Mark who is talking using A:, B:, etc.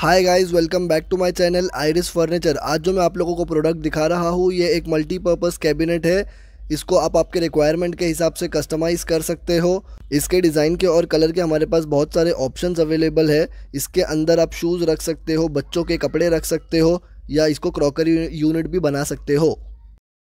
A: hi guys welcome back to my channel Iris furniture आज जो मैं आप लोगों को प्रोडक्ट दिखा रहा हूँ ये एक मल्टीपर्पज़ कैबिनेट है इसको आप आपके रिक्वायरमेंट के हिसाब से कस्टमाइज़ कर सकते हो इसके डिज़ाइन के और कलर के हमारे पास बहुत सारे ऑप्शंस अवेलेबल है इसके अंदर आप शूज़ रख सकते हो बच्चों के कपड़े रख सकते हो या इसको क्रॉकरी यूनिट भी बना सकते हो